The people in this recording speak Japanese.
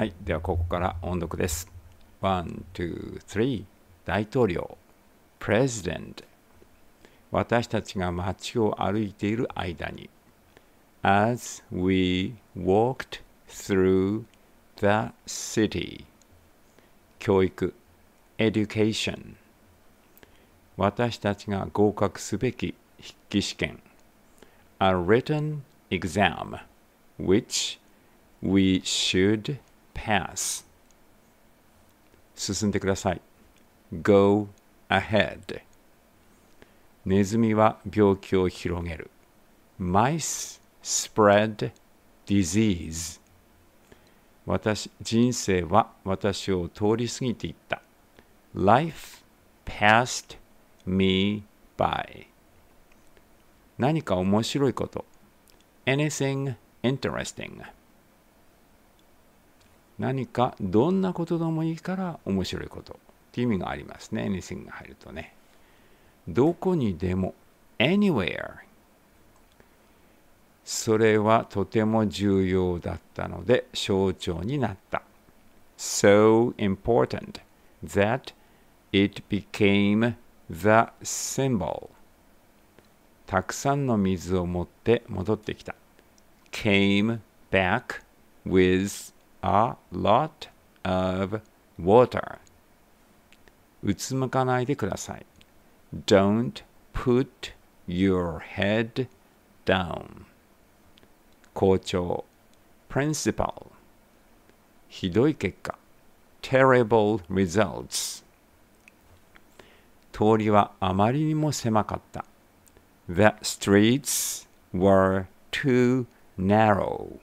はい、ではここから音読です。1、2、3大統領 President 私たちが街を歩いている間に As we walked through the city 教育 Education 私たちが合格すべき筆記試験 A written exam which we should pass 進んでください go ahead ネズミは病気を広げる mice spread disease 私人生は私を通り過ぎていった life passed me by 何か面白いこと anything interesting 何かどんなことでもいいから面白いことっていう意味がありますね。anything が入るとね。どこにでも anywhere それはとても重要だったので象徴になった。So important that it became the symbol. たくさんの水を持って戻ってきた。came back with a lot of water うつむかないでください Don't put your head down 校長 principal ひどい結果 terrible results 通りはあまりにも狭かった The streets were too narrow